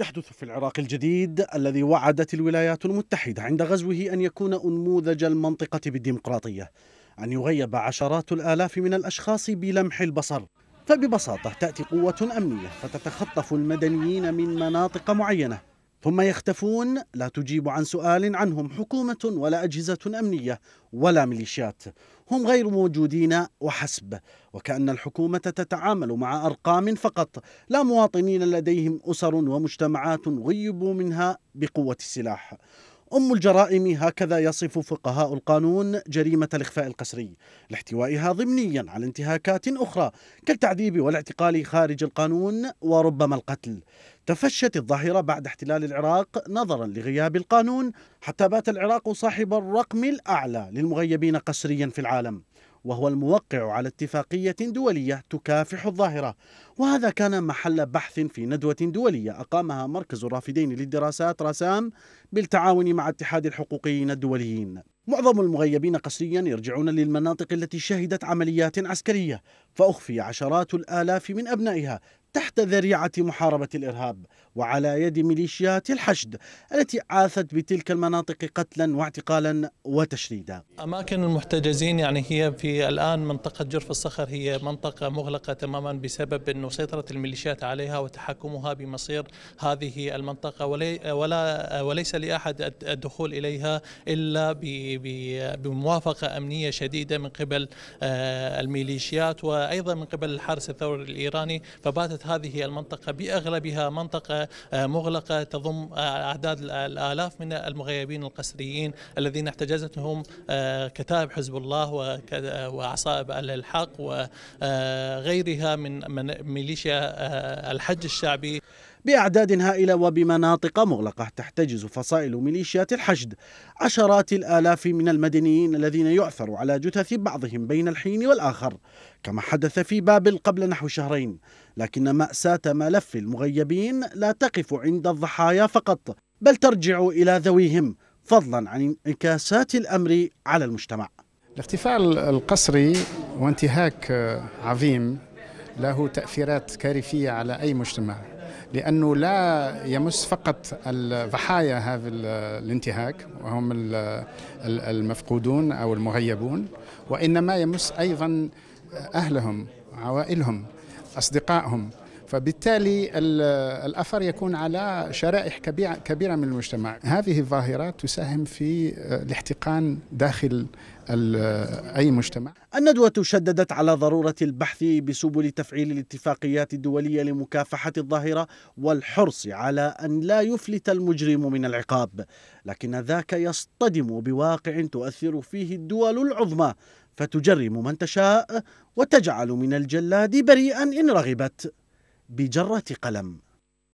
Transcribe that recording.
يحدث في العراق الجديد الذي وعدت الولايات المتحدة عند غزوه أن يكون أنموذج المنطقة بالديمقراطية أن يغيب عشرات الآلاف من الأشخاص بلمح البصر فببساطة تأتي قوة أمنية فتتخطف المدنيين من مناطق معينة ثم يختفون لا تجيب عن سؤال عنهم حكومة ولا أجهزة أمنية ولا ميليشيات هم غير موجودين وحسب وكأن الحكومة تتعامل مع أرقام فقط لا مواطنين لديهم أسر ومجتمعات غيبوا منها بقوة السلاح أم الجرائم هكذا يصف فقهاء القانون جريمة الإخفاء القسري لاحتوائها ضمنيا على انتهاكات أخرى كالتعذيب والاعتقال خارج القانون وربما القتل تفشت الظاهرة بعد احتلال العراق نظرا لغياب القانون حتى بات العراق صاحب الرقم الأعلى للمغيبين قسريا في العالم وهو الموقع على اتفاقية دولية تكافح الظاهرة وهذا كان محل بحث في ندوة دولية أقامها مركز الرافدين للدراسات رسام بالتعاون مع اتحاد الحقوقيين الدوليين معظم المغيبين قسريا يرجعون للمناطق التي شهدت عمليات عسكرية فأخفي عشرات الآلاف من أبنائها تحت ذريعه محاربه الارهاب وعلى يد ميليشيات الحشد التي عاثت بتلك المناطق قتلا واعتقالا وتشريدا أماكن المحتجزين يعني هي في الآن منطقة جرف الصخر هي منطقة مغلقة تماما بسبب أنه سيطرة الميليشيات عليها وتحكمها بمصير هذه المنطقة ولي ولا وليس لأحد الدخول إليها إلا بموافقة أمنية شديدة من قبل آه، الميليشيات وأيضا من قبل الحرس الثوري الإيراني فباتت هذه المنطقة بأغلبها منطقة مغلقة تضم أعداد الآلاف من المغيبين القسريين الذين احتجزتهم آه، كتائب حزب الله وعصائب الحق وغيرها آه، من ميليشيا آه، الحج الشعبي بأعداد هائلة وبمناطق مغلقة تحتجز فصائل ميليشيات الحشد عشرات الآلاف من المدنيين الذين يعثر على جثث بعضهم بين الحين والآخر كما حدث في بابل قبل نحو شهرين لكن مأساة ملف المغيبين لا تقف عند الضحايا فقط بل ترجع إلى ذويهم فضلا عن انعكاسات الأمر على المجتمع الاختفاء القسري وانتهاك عظيم له تأثيرات كارثية على أي مجتمع لأنه لا يمس فقط ضحايا هذا الانتهاك وهم المفقودون أو المغيبون وإنما يمس أيضا أهلهم عوائلهم أصدقائهم فبالتالي الأثر يكون على شرائح كبيرة من المجتمع هذه الظاهرات تساهم في آه، الاحتقان داخل آه، أي مجتمع الندوة شددت على ضرورة البحث بسبل تفعيل الاتفاقيات الدولية لمكافحة الظاهرة والحرص على أن لا يفلت المجرم من العقاب لكن ذاك يصطدم بواقع تؤثر فيه الدول العظمى فتجرم من تشاء وتجعل من الجلاد بريئا إن رغبت بجرة قلم